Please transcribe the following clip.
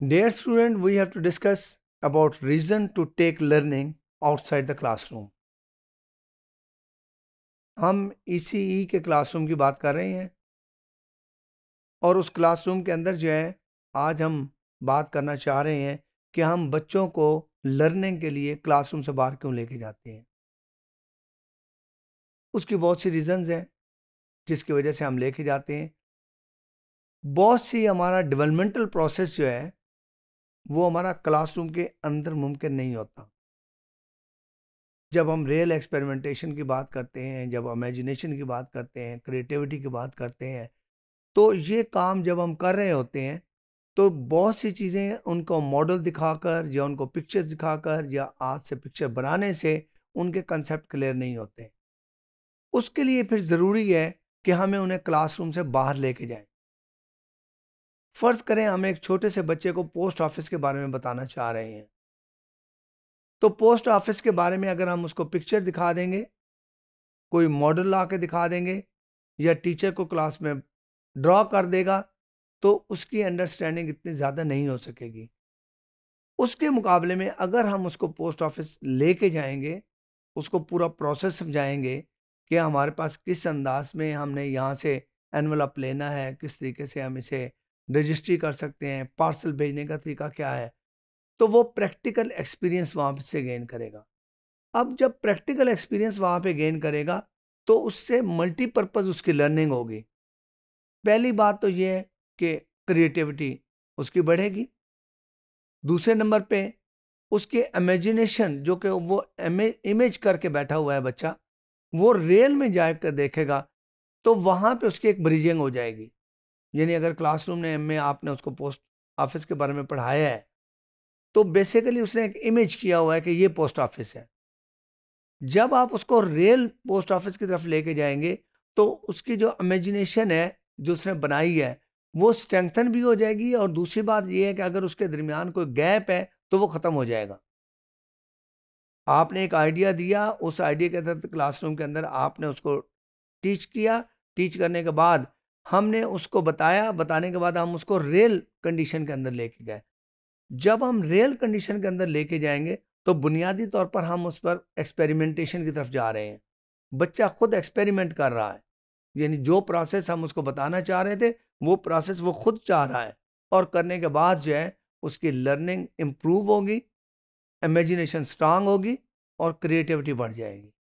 Dear student, we have to discuss about reason to take learning outside the classroom. हम E e e के classroom की बात कर रहे हैं और उस क्लासरूम के अंदर जो है आज हम बात करना चाह रहे हैं कि हम बच्चों को लर्निंग के लिए क्लासरूम से बाहर क्यों लेके जाते हैं उसकी बहुत सी रीजंस हैं जिसकी वजह से हम लेके जाते हैं बहुत सी हमारा डेवलपमेंटल प्रोसेस जो है वो हमारा क्लासरूम के अंदर मुमकिन नहीं होता जब हम रियल एक्सपेरिमेंटेशन की बात करते हैं जब इमेजिनेशन की बात करते हैं क्रिएटिविटी की बात करते हैं तो ये काम जब हम कर रहे होते हैं तो बहुत सी चीज़ें उनको मॉडल दिखाकर या उनको पिक्चर्स दिखाकर या आज से पिक्चर बनाने से उनके कंसेप्ट क्लियर नहीं होते उसके लिए फिर ज़रूरी है कि हमें उन्हें क्लासरूम से बाहर लेके जाए फ़र्ज़ करें हम एक छोटे से बच्चे को पोस्ट ऑफिस के बारे में बताना चाह रहे हैं तो पोस्ट ऑफिस के बारे में अगर हम उसको पिक्चर दिखा देंगे कोई मॉडल ला के दिखा देंगे या टीचर को क्लास में ड्रॉ कर देगा तो उसकी अंडरस्टैंडिंग इतनी ज़्यादा नहीं हो सकेगी उसके मुकाबले में अगर हम उसको पोस्ट ऑफिस लेके जाएंगे उसको पूरा प्रोसेस समझाएंगे कि हमारे पास किस अंदाज में हमने यहाँ से एनवलप लेना है किस तरीके से हम इसे रजिस्ट्री कर सकते हैं पार्सल भेजने का तरीका क्या है तो वो प्रैक्टिकल एक्सपीरियंस वहाँ से गेन करेगा अब जब प्रैक्टिकल एक्सपीरियंस वहाँ पे गेन करेगा तो उससे मल्टीपर्पज़ उसकी लर्निंग होगी पहली बात तो ये है कि क्रिएटिविटी उसकी बढ़ेगी दूसरे नंबर पे उसकी इमेजिनेशन जो कि वो इमेज करके बैठा हुआ है बच्चा वो रियल में जाकर देखेगा तो वहाँ पे उसकी एक ब्रिजिंग हो जाएगी यानी अगर क्लासरूम ने एम आपने उसको पोस्ट ऑफिस के बारे में पढ़ाया है तो बेसिकली उसने एक इमेज किया हुआ है कि ये पोस्ट ऑफिस है जब आप उसको रियल पोस्ट ऑफिस की तरफ लेके जाएंगे तो उसकी जो इमेजिनेशन है जो उसने बनाई है वो स्ट्रेंथन भी हो जाएगी और दूसरी बात ये है कि अगर उसके दरमियान कोई गैप है तो वो ख़त्म हो जाएगा आपने एक आइडिया दिया उस आइडिया के तहत क्लासरूम के अंदर आपने उसको टीच किया टीच करने के बाद हमने उसको बताया बताने के बाद हम उसको रेल कंडीशन के अंदर लेके गए जब हम रेल कंडीशन के अंदर लेके जाएंगे तो बुनियादी तौर पर हम उस पर एक्सपेरिमेंटेशन की तरफ जा रहे हैं बच्चा खुद एक्सपेरिमेंट कर रहा है यानी जो प्रोसेस हम उसको बताना चाह रहे थे वो प्रोसेस वो खुद चाह रहा है और करने के बाद जो है उसकी लर्निंग इम्प्रूव होगी इमेजिनेशन स्ट्रांग होगी और क्रिएटिविटी बढ़ जाएगी